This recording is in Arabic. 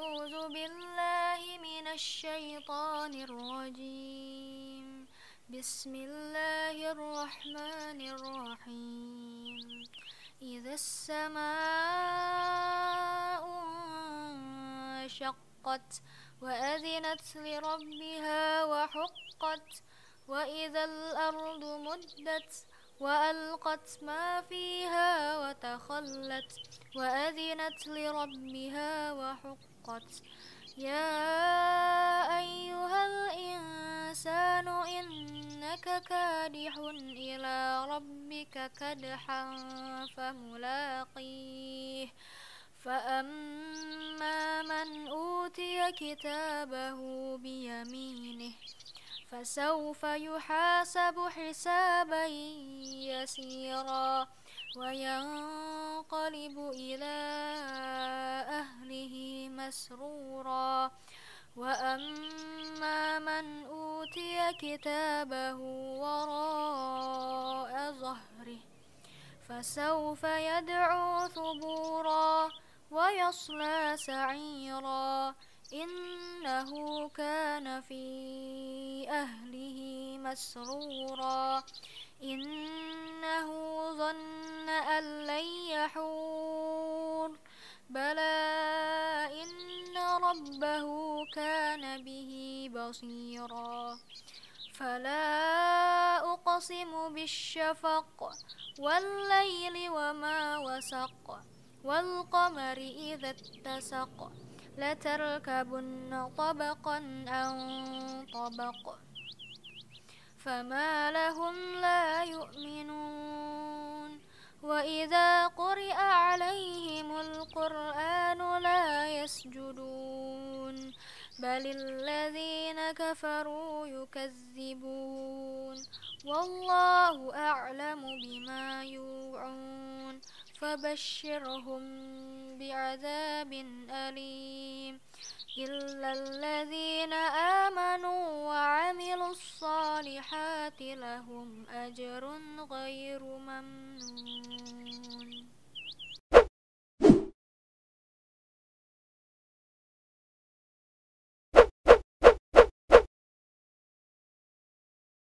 أعوذ بالله من الشيطان الرجيم بسم الله الرحمن الرحيم إذا السماء انشقت وأذنت لربها وحقت وإذا الأرض مدت وألقت ما فيها وتخلت وأذنت لربها وحقت يا أيها الإنسان إنك كادح إلى ربك كدحا فملاقيه فأما من أوتي كتابه بيمينه فسوف يحاسب حسابا يسيرا وينقلب إلى أهله مسرورا وأما من أوتي كتابه وراء ظهره فسوف يدعو ثبورا ويصلى سعيرا إنه كان في أهله مسرورا إنه ظن أن لن يحور بلى إن ربه كان به بصيرا فلا أقسم بالشفق والليل وما وسق والقمر إذا اتسق لتركبن طبقا عن طبق فما لهم لا يؤمنون وإذا قرئ عليهم القرآن لا يسجدون بل الذين كفروا يكذبون والله أعلم بما يؤمنون فبشرهم بعذاب أليم إلا الذين آمنوا وعملوا الصالحات لهم أجر غير ممنون